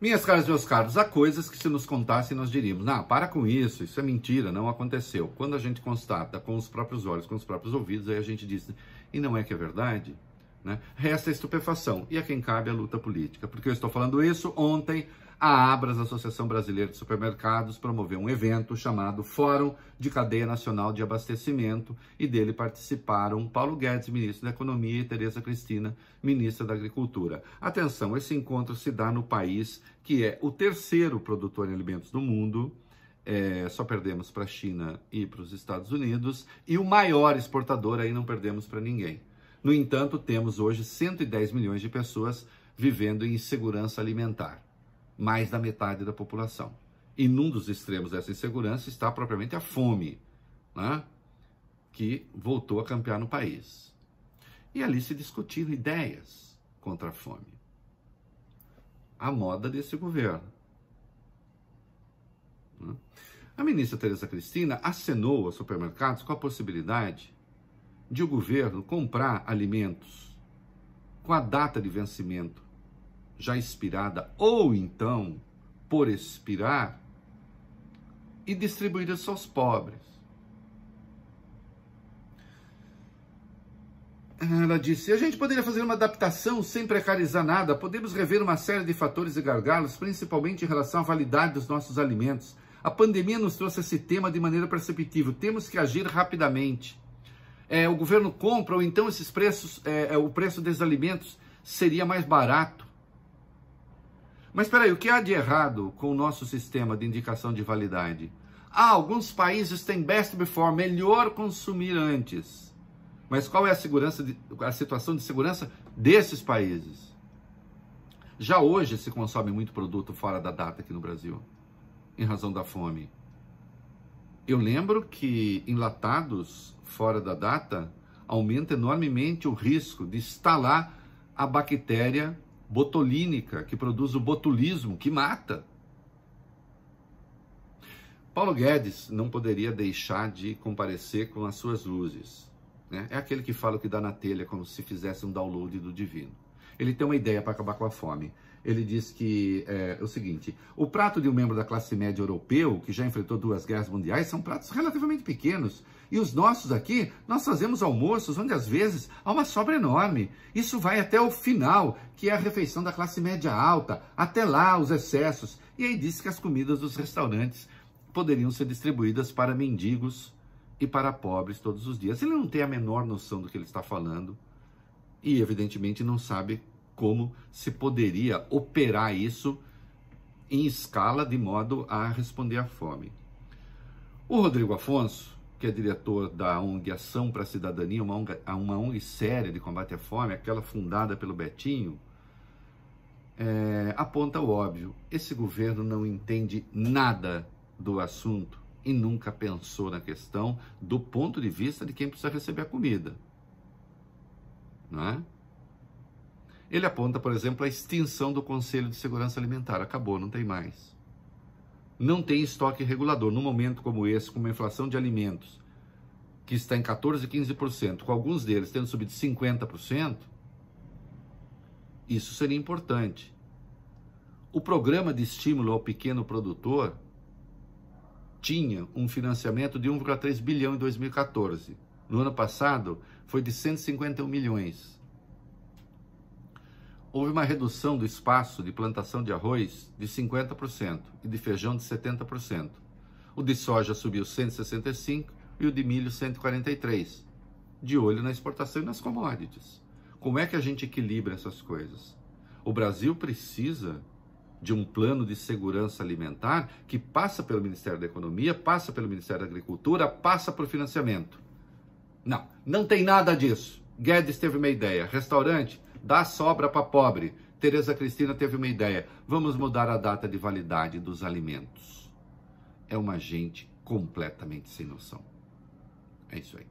Minhas caras, meus caros, há coisas que se nos contassem nós diríamos, não, para com isso, isso é mentira, não aconteceu. Quando a gente constata com os próprios olhos, com os próprios ouvidos, aí a gente diz, e não é que é verdade? Né? Resta é a estupefação e a quem cabe é a luta política, porque eu estou falando isso ontem a Abras, Associação Brasileira de Supermercados, promoveu um evento chamado Fórum de Cadeia Nacional de Abastecimento e dele participaram Paulo Guedes, ministro da Economia, e Tereza Cristina, ministra da Agricultura. Atenção, esse encontro se dá no país que é o terceiro produtor de alimentos do mundo. É, só perdemos para a China e para os Estados Unidos, e o maior exportador aí não perdemos para ninguém. No entanto, temos hoje 110 milhões de pessoas vivendo em insegurança alimentar mais da metade da população. E num dos extremos dessa insegurança está propriamente a fome, né? que voltou a campear no país. E ali se discutiram ideias contra a fome. A moda desse governo. Né? A ministra Tereza Cristina acenou aos supermercados com a possibilidade de o governo comprar alimentos com a data de vencimento já expirada ou então por expirar e distribuir isso aos pobres. Ela disse: a gente poderia fazer uma adaptação sem precarizar nada, podemos rever uma série de fatores e gargalos, principalmente em relação à validade dos nossos alimentos. A pandemia nos trouxe esse tema de maneira perceptível, temos que agir rapidamente. É, o governo compra, ou então esses preços, é, é o preço desses alimentos seria mais barato. Mas espera aí, o que há de errado com o nosso sistema de indicação de validade? Ah, alguns países têm best before, melhor consumir antes. Mas qual é a, segurança de, a situação de segurança desses países? Já hoje se consome muito produto fora da data aqui no Brasil, em razão da fome. Eu lembro que enlatados fora da data aumenta enormemente o risco de instalar a bactéria botolínica, que produz o botulismo, que mata. Paulo Guedes não poderia deixar de comparecer com as suas luzes. Né? É aquele que fala que dá na telha, como se fizesse um download do divino ele tem uma ideia para acabar com a fome. Ele diz que é, é, o seguinte: o prato de um membro da classe média europeu, que já enfrentou duas guerras mundiais, são pratos relativamente pequenos. E os nossos aqui, nós fazemos almoços onde às vezes há uma sobra enorme. Isso vai até o final, que é a refeição da classe média alta, até lá os excessos. E aí disse que as comidas dos restaurantes poderiam ser distribuídas para mendigos e para pobres todos os dias. Ele não tem a menor noção do que ele está falando e, evidentemente, não sabe como se poderia operar isso em escala de modo a responder à fome. O Rodrigo Afonso, que é diretor da ONG Ação para a Cidadania, uma ONG, uma ONG séria de combate à fome, aquela fundada pelo Betinho, é, aponta o óbvio: esse governo não entende nada do assunto e nunca pensou na questão do ponto de vista de quem precisa receber a comida. É? Ele aponta, por exemplo, a extinção do Conselho de Segurança Alimentar. Acabou, não tem mais. Não tem estoque regulador. Num momento como esse, com uma inflação de alimentos que está em 14%, 15%, com alguns deles tendo subido 50%, isso seria importante. O programa de estímulo ao pequeno produtor tinha um financiamento de 1,3 bilhão em 2014 no ano passado foi de 151 milhões. Houve uma redução do espaço de plantação de arroz de 50% e de feijão de 70%. O de soja subiu 165 e o de milho 143. De olho na exportação e nas commodities. Como é que a gente equilibra essas coisas? O Brasil precisa de um plano de segurança alimentar que passa pelo Ministério da Economia, passa pelo Ministério da Agricultura, passa por financiamento. Não, não tem nada disso. Guedes teve uma ideia. Restaurante, dá sobra para pobre. Tereza Cristina teve uma ideia. Vamos mudar a data de validade dos alimentos. É uma gente completamente sem noção. É isso aí.